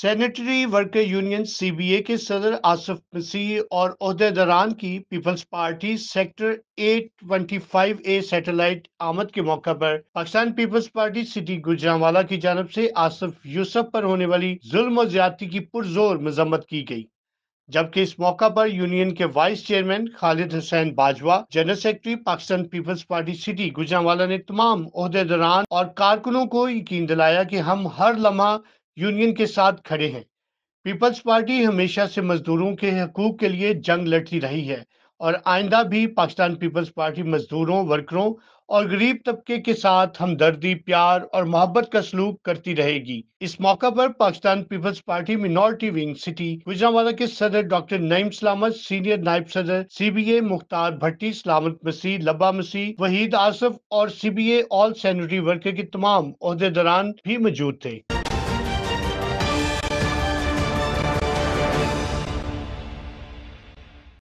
sanitary worker union C B A کے صدر آصف مسیح اور عہدیداران کی Peoples Party sector eight twenty five A satellite آمد کے موقع پر پاکستان پیپلز پارٹی سٹی گجرانوالا کی جانب سے آصف یوسف پر ہونے والی ظلم و زیادتی کی پرزور مذمت کی گئی جبکہ اس موقع پر یونین کے vice chairman Khalid Hussain Bajwa general secretary Pakistan Peoples Party city Gujranwala نے تمام عہدے دران اور کارکنوں کو یقین دلایا کہ ہم ہر لمحہ یونین کے ساتھ کھڑے ہیں پیپلز پارٹی ہمیشہ سے مزدوروں کے حقوق کے لیے جنگ لڑتی رہی ہے اور آئندہ بھی پاکستان پیپلز پارٹی مزدوروں ورکروں اور غریب طبقے کے ساتھ ہمدردی پیار اور محبت کا سلوک کرتی رہے گی اس موقع پر Pakistan Peoples Party minority wing city وزرا کے صدر ڈاکٹر نعیم سلامت سینئر نائب صدر سی بی اے مختار بھٹی سلامت مسیح لبا مسیح وحید آصف اور C B A all sanitary worker کے تمام عہدے دوران بھی موجود تھے